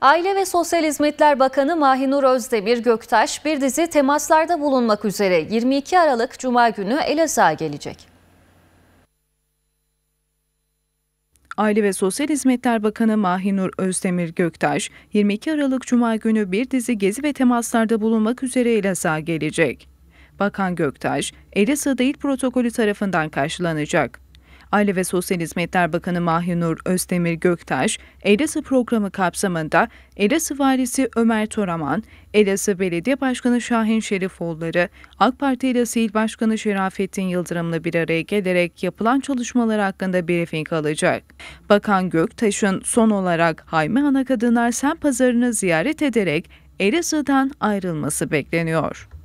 Aile ve Sosyal Hizmetler Bakanı Mahinur Özdemir Göktaş bir dizi temaslarda bulunmak üzere 22 Aralık Cuma günü Elazığ'a gelecek. Aile ve Sosyal Hizmetler Bakanı Mahinur Özdemir Göktaş, 22 Aralık Cuma günü bir dizi gezi ve temaslarda bulunmak üzere Elazığ'a gelecek. Bakan Göktaş, Elazığ'da il protokolü tarafından karşılanacak. Aile ve Sosyal Hizmetler Bakanı Mahinur Özdemir Göktaş, Elazığ programı kapsamında Elazığ Valisi Ömer Toraman, Elazığ Belediye Başkanı Şahin Şerifoğulları, AK Parti Elazığ İl Başkanı Şerafettin Yıldırım'la bir araya gelerek yapılan çalışmalar hakkında briefing alacak. Bakan Göktaş'ın son olarak Hayme Ana Kadınlar Sen Pazarı'nı ziyaret ederek Elazığ'dan ayrılması bekleniyor.